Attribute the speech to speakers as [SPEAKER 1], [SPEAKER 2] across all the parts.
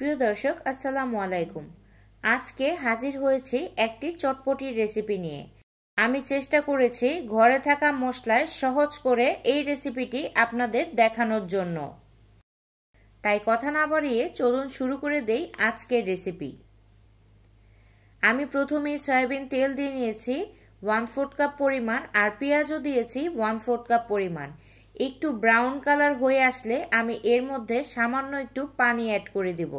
[SPEAKER 1] প্রিয় দর্শক আসসালামু আলাইকুম আজকে হাজির হয়েছি একটি চটপটির রেসিপি নিয়ে আমি চেষ্টা করেছি ঘরে থাকা মশলায় সহজ করে এই রেসিপিটি আপনাদের দেখানোর জন্য তাই কথা না বাড়িয়ে চলুন শুরু করে দেই আজকের রেসিপি আমি প্রথমেই সয়াবিন তেল দিয়ে নিয়েছি ওয়ান ফোর্থ কাপ পরিমাণ আর পেঁয়াজও দিয়েছি ওয়ান ফোর্থ কাপ পরিমাণ একটু ব্রাউন কালার হয়ে আসলে আমি এর মধ্যে সামান্য একটু পানি অ্যাড করে দেব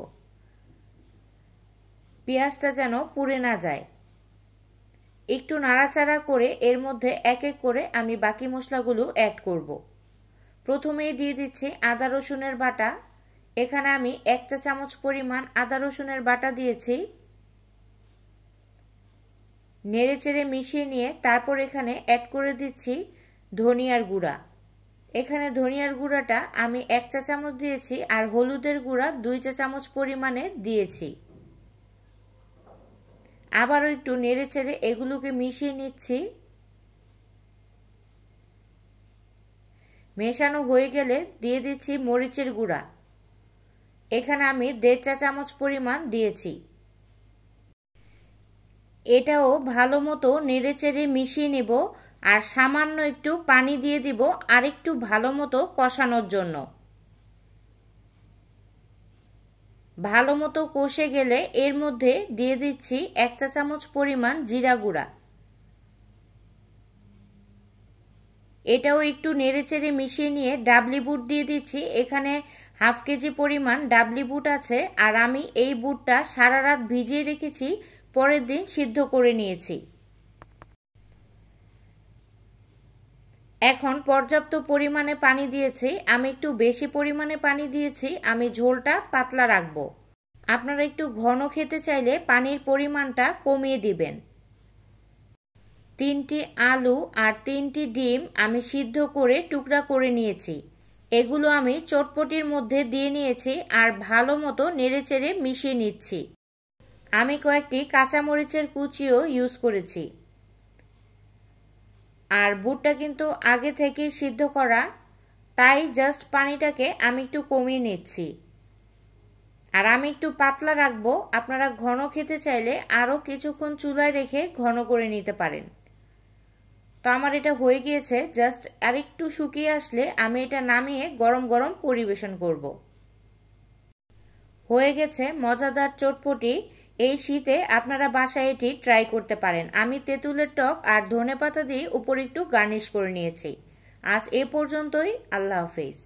[SPEAKER 1] পেঁয়াজটা যেন পুড়ে না যায় একটু নাড়াচাড়া করে এর মধ্যে এক এক করে আমি বাকি মশলাগুলো অ্যাড করব। প্রথমেই দিয়ে দিচ্ছি আদা রসুনের বাটা এখানে আমি এক চা চামচ পরিমাণ আদা রসুনের বাটা দিয়েছি নেড়ে চেড়ে মিশিয়ে নিয়ে তারপর এখানে অ্যাড করে দিচ্ছি ধনিয়ার গুঁড়া এখানে ধনিয়ার গুঁড়াটা আমি এক চা চামচ দিয়েছি আর হলুদের গুঁড়া দুই চা চামচ পরিমাণে দিয়েছি আবারও একটু নেড়ে চেড়ে এগুলোকে মিশিয়ে নিচ্ছি মেশানো হয়ে গেলে দিয়ে দিচ্ছি মরিচের গুঁড়া এখানে আমি দেড় চা চামচ পরিমাণ দিয়েছি এটাও ভালো মতো নেড়ে চেড়ে মিশিয়ে নেব আর সামান্য একটু পানি দিয়ে দিব আর একটু ভালো মতো কষানোর জন্য ভালো মতো কষে গেলে এর মধ্যে দিয়ে দিচ্ছি এক চা চামচ পরিমাণ জিরা গুঁড়া এটাও একটু নেড়েচেড়ে মিশিয়ে নিয়ে ডাবলি বুট দিয়ে দিচ্ছি এখানে হাফ কেজি পরিমাণ ডাবলি বুট আছে আর আমি এই বুটটা সারা রাত ভিজিয়ে রেখেছি পরের দিন সিদ্ধ করে নিয়েছি এখন পর্যাপ্ত পরিমাণে পানি দিয়েছি আমি একটু বেশি পরিমাণে পানি দিয়েছি আমি ঝোলটা পাতলা রাখব আপনারা একটু ঘন খেতে চাইলে পানির পরিমাণটা কমিয়ে দিবেন তিনটি আলু আর তিনটি ডিম আমি সিদ্ধ করে টুকরা করে নিয়েছি এগুলো আমি চটপটির মধ্যে দিয়ে নিয়েছি আর ভালো মতো নেড়েচেড়ে মিশিয়ে নিচ্ছি আমি কয়েকটি কাঁচামরিচের কুচিও ইউজ করেছি আর বুটটা কিন্তু আগে থেকে সিদ্ধ করা তাই জাস্ট পানিটাকে আমি একটু কমিয়ে নিচ্ছি আর আমি একটু পাতলা রাখবো আপনারা ঘন খেতে চাইলে আরও কিছুক্ষণ চুলায় রেখে ঘন করে নিতে পারেন তো আমার এটা হয়ে গিয়েছে জাস্ট আর একটু শুকিয়ে আসলে আমি এটা নামিয়ে গরম গরম পরিবেশন করব হয়ে গেছে মজাদার চটপটি এই শীতে আপনারা বাসায় এটি ট্রাই করতে পারেন আমি তেঁতুলের টক আর ধনে পাতা দিয়ে উপর একটু গার্নিশ করে নিয়েছি আজ এ পর্যন্তই আল্লাহ হাফিজ